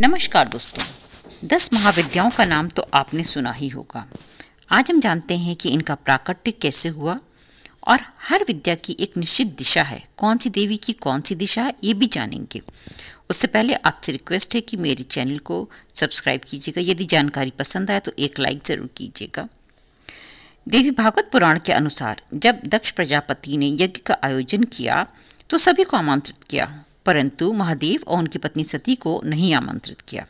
नमस्कार दोस्तों दस महाविद्याओं का नाम तो आपने सुना ही होगा आज हम जानते हैं कि इनका प्राकट्य कैसे हुआ और हर विद्या की एक निश्चित दिशा है कौन सी देवी की कौन सी दिशा है ये भी जानेंगे उससे पहले आपसे रिक्वेस्ट है कि मेरे चैनल को सब्सक्राइब कीजिएगा यदि जानकारी पसंद आए तो एक लाइक ज़रूर कीजिएगा देवी भागवत पुराण के अनुसार जब दक्ष प्रजापति ने यज्ञ का आयोजन किया तो सभी को आमंत्रित किया परंतु महादेव और उनकी पत्नी सती को नहीं आमंत्रित किया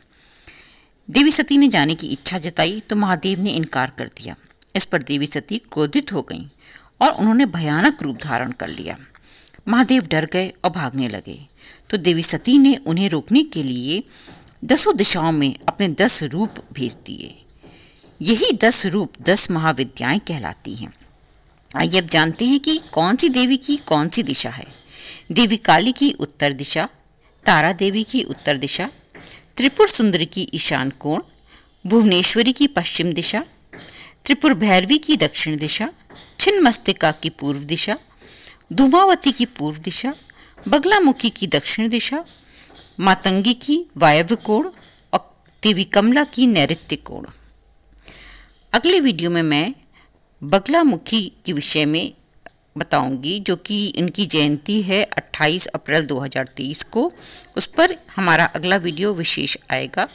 देवी सती ने जाने की इच्छा जताई तो महादेव ने इनकार कर दिया इस पर देवी सती क्रोधित हो गईं और उन्होंने भयानक रूप धारण कर लिया महादेव डर गए और भागने लगे तो देवी सती ने उन्हें रोकने के लिए दसों दिशाओं में अपने दस रूप भेज दिए यही दस रूप दस महाविद्याएं कहलाती हैं आइए अब जानते हैं कि कौन सी देवी की कौन सी दिशा है देवी काली की उत्तर दिशा तारा देवी की उत्तर दिशा त्रिपुर सुंदर की ईशान कोण भुवनेश्वरी की पश्चिम दिशा त्रिपुर भैरवी की दक्षिण दिशा छिन्मस्तिका की पूर्व दिशा धूमावती की पूर्व दिशा बगलामुखी की दक्षिण दिशा मातंगी की वायव्य कोण और देवी कमला की नैत्य कोण अगले वीडियो में मैं बगलामुखी के विषय में बताऊंगी जो कि इनकी जयंती है 28 अप्रैल 2023 को उस पर हमारा अगला वीडियो विशेष आएगा